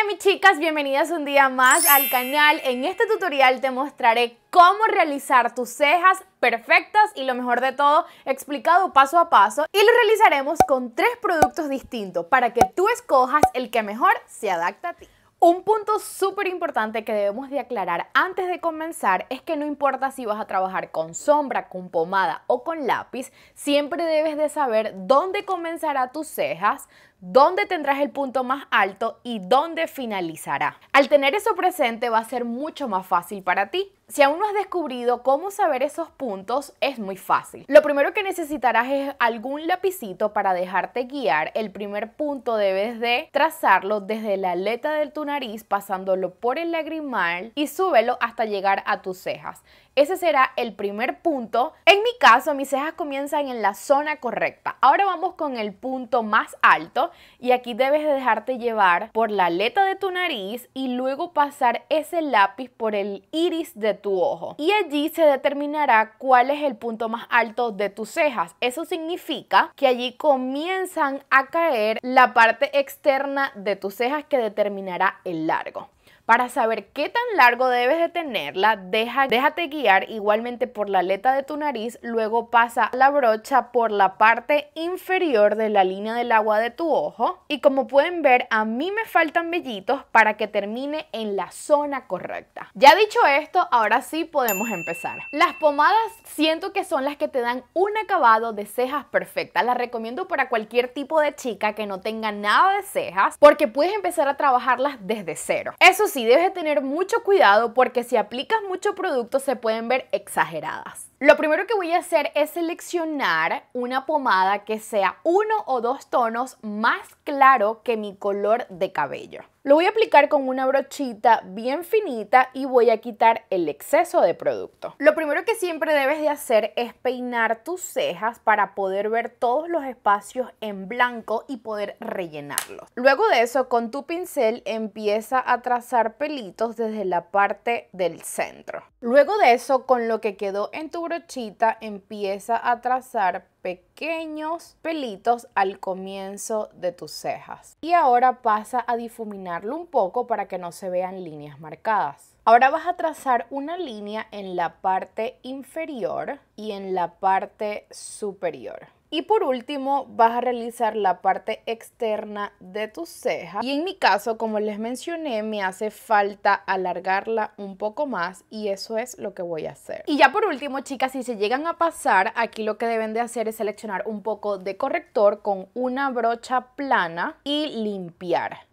Hola mis chicas, bienvenidas un día más al canal. En este tutorial te mostraré cómo realizar tus cejas perfectas y lo mejor de todo, explicado paso a paso y lo realizaremos con tres productos distintos para que tú escojas el que mejor se adapta a ti. Un punto súper importante que debemos de aclarar antes de comenzar es que no importa si vas a trabajar con sombra, con pomada o con lápiz, siempre debes de saber dónde comenzará tus cejas, dónde tendrás el punto más alto y dónde finalizará. Al tener eso presente va a ser mucho más fácil para ti. Si aún no has descubrido cómo saber esos puntos, es muy fácil. Lo primero que necesitarás es algún lapicito para dejarte guiar. El primer punto debes de trazarlo desde la aleta de tu nariz, pasándolo por el lagrimal y súbelo hasta llegar a tus cejas. Ese será el primer punto. En mi caso, mis cejas comienzan en la zona correcta. Ahora vamos con el punto más alto y aquí debes dejarte llevar por la aleta de tu nariz y luego pasar ese lápiz por el iris de tu ojo. Y allí se determinará cuál es el punto más alto de tus cejas. Eso significa que allí comienzan a caer la parte externa de tus cejas que determinará el largo. Para saber qué tan largo debes de tenerla, déjate guiar igualmente por la aleta de tu nariz, luego pasa la brocha por la parte inferior de la línea del agua de tu ojo y como pueden ver a mí me faltan vellitos para que termine en la zona correcta. Ya dicho esto, ahora sí podemos empezar. Las pomadas siento que son las que te dan un acabado de cejas perfecta. Las recomiendo para cualquier tipo de chica que no tenga nada de cejas porque puedes empezar a trabajarlas desde cero. Eso sí, sí debes tener mucho cuidado porque si aplicas mucho producto se pueden ver exageradas. Lo primero que voy a hacer es seleccionar una pomada que sea uno o dos tonos más claro que mi color de cabello. Lo voy a aplicar con una brochita bien finita y voy a quitar el exceso de producto. Lo primero que siempre debes de hacer es peinar tus cejas para poder ver todos los espacios en blanco y poder rellenarlos. Luego de eso, con tu pincel empieza a trazar pelitos desde la parte del centro. Luego de eso, con lo que quedó en tu brochita empieza a trazar pequeños pelitos al comienzo de tus cejas. Y ahora pasa a difuminarlo un poco para que no se vean líneas marcadas. Ahora vas a trazar una línea en la parte inferior y en la parte superior. Y por último, vas a realizar la parte externa de tu ceja Y en mi caso, como les mencioné, me hace falta alargarla un poco más y eso es lo que voy a hacer. Y ya por último, chicas, si se llegan a pasar, aquí lo que deben de hacer es seleccionar un poco de corrector con una brocha plana y limpiar.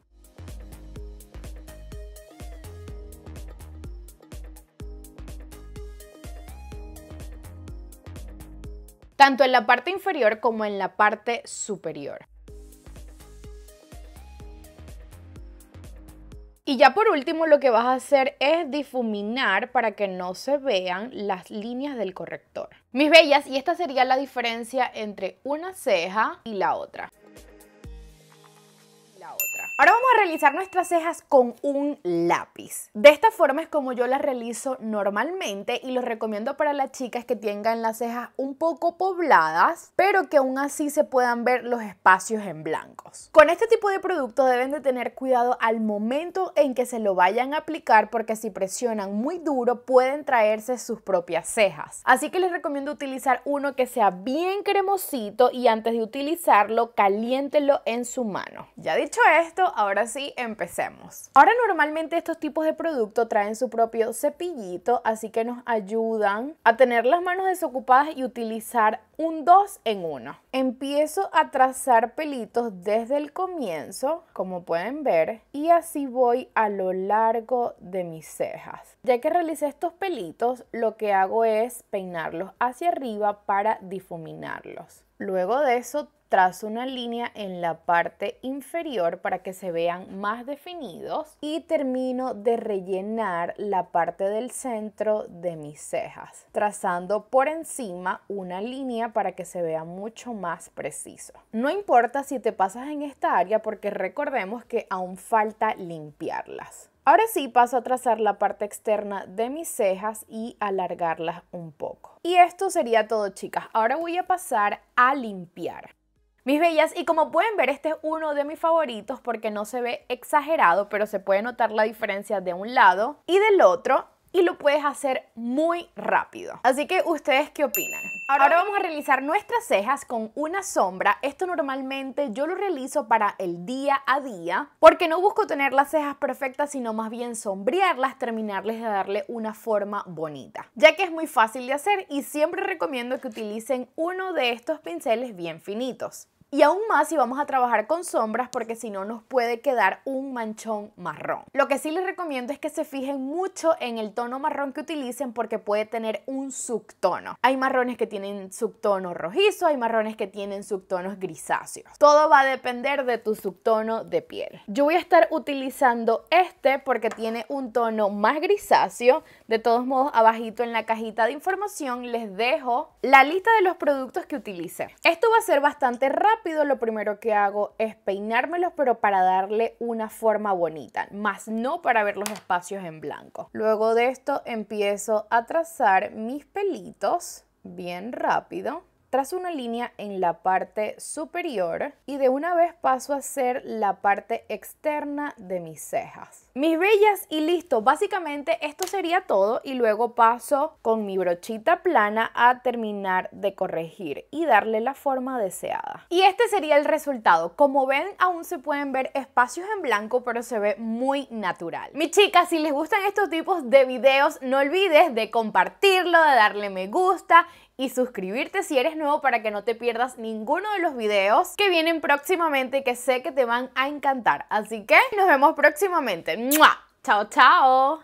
tanto en la parte inferior como en la parte superior. Y ya por último lo que vas a hacer es difuminar para que no se vean las líneas del corrector. Mis bellas, y esta sería la diferencia entre una ceja y la otra. Ahora vamos a realizar nuestras cejas con un lápiz. De esta forma es como yo las realizo normalmente y los recomiendo para las chicas que tengan las cejas un poco pobladas, pero que aún así se puedan ver los espacios en blancos. Con este tipo de producto deben de tener cuidado al momento en que se lo vayan a aplicar porque si presionan muy duro pueden traerse sus propias cejas. Así que les recomiendo utilizar uno que sea bien cremosito y antes de utilizarlo caliéntelo en su mano. Ya dicho esto, ahora sí, empecemos. Ahora normalmente estos tipos de productos traen su propio cepillito, así que nos ayudan a tener las manos desocupadas y utilizar un 2 en 1. Empiezo a trazar pelitos desde el comienzo, como pueden ver, y así voy a lo largo de mis cejas. Ya que realicé estos pelitos, lo que hago es peinarlos hacia arriba para difuminarlos. Luego de eso trazo una línea en la parte inferior para que se vean más definidos y termino de rellenar la parte del centro de mis cejas, trazando por encima una línea para que se vea mucho más preciso. No importa si te pasas en esta área porque recordemos que aún falta limpiarlas. Ahora sí paso a trazar la parte externa de mis cejas y alargarlas un poco. Y esto sería todo chicas, ahora voy a pasar a limpiar. Mis bellas, y como pueden ver, este es uno de mis favoritos porque no se ve exagerado, pero se puede notar la diferencia de un lado y del otro y lo puedes hacer muy rápido. Así que, ¿ustedes qué opinan? Ahora vamos a realizar nuestras cejas con una sombra. Esto normalmente yo lo realizo para el día a día porque no busco tener las cejas perfectas, sino más bien sombrearlas, terminarles de darle una forma bonita. Ya que es muy fácil de hacer y siempre recomiendo que utilicen uno de estos pinceles bien finitos y aún más si vamos a trabajar con sombras porque si no nos puede quedar un manchón marrón. Lo que sí les recomiendo es que se fijen mucho en el tono marrón que utilicen porque puede tener un subtono. Hay marrones que tienen subtono rojizo, hay marrones que tienen subtonos grisáceos. Todo va a depender de tu subtono de piel. Yo voy a estar utilizando este porque tiene un tono más grisáceo. De todos modos, abajito en la cajita de información les dejo la lista de los productos que utilicé. Esto va a ser bastante rápido lo primero que hago es peinármelos, pero para darle una forma bonita, más no para ver los espacios en blanco. Luego de esto empiezo a trazar mis pelitos bien rápido trazo una línea en la parte superior y de una vez paso a hacer la parte externa de mis cejas. Mis bellas y listo, básicamente esto sería todo y luego paso con mi brochita plana a terminar de corregir y darle la forma deseada. Y este sería el resultado, como ven aún se pueden ver espacios en blanco pero se ve muy natural. Mis chicas, si les gustan estos tipos de videos no olvides de compartirlo, de darle me gusta y suscribirte si eres nuevo para que no te pierdas ninguno de los videos que vienen próximamente que sé que te van a encantar. Así que nos vemos próximamente. Chao, chao.